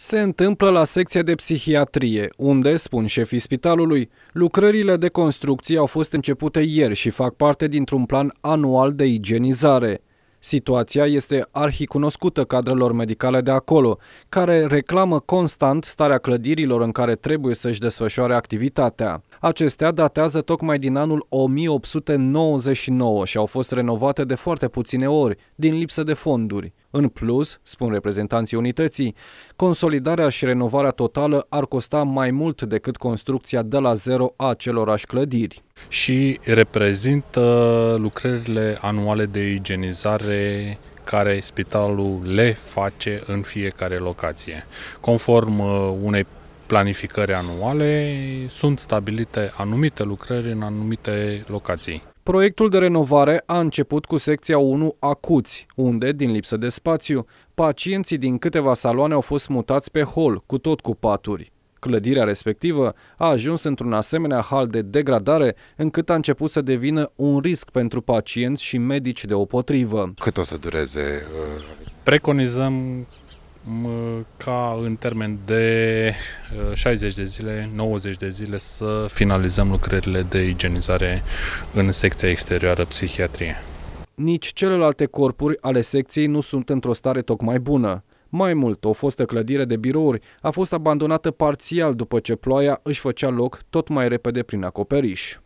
se întâmplă la secția de psihiatrie, unde, spun șefii spitalului, lucrările de construcție au fost începute ieri și fac parte dintr-un plan anual de igienizare. Situația este arhicunoscută cadrelor medicale de acolo, care reclamă constant starea clădirilor în care trebuie să-și desfășoare activitatea. Acestea datează tocmai din anul 1899 și au fost renovate de foarte puține ori, din lipsă de fonduri. În plus, spun reprezentanții unității, consolidarea și renovarea totală ar costa mai mult decât construcția de la zero a acelorași clădiri. Și reprezintă lucrările anuale de igienizare care spitalul le face în fiecare locație. Conform uh, unei planificări anuale, sunt stabilite anumite lucrări în anumite locații. Proiectul de renovare a început cu secția 1 Acuți, unde, din lipsă de spațiu, pacienții din câteva saloane au fost mutați pe hol, cu tot cu paturi. Clădirea respectivă a ajuns într-un asemenea hal de degradare încât a început să devină un risc pentru pacienți și medici de potrivă. Cât o să dureze? Uh, Preconizăm Mm, ca în termen de 60 uh, de zile, 90 de zile să finalizăm lucrările de igienizare în secția exterioară psihiatrie. Nici celelalte corpuri ale secției nu sunt într-o stare tocmai bună. Mai mult, o fostă clădire de birouri a fost abandonată parțial după ce ploaia își făcea loc tot mai repede prin acoperiș.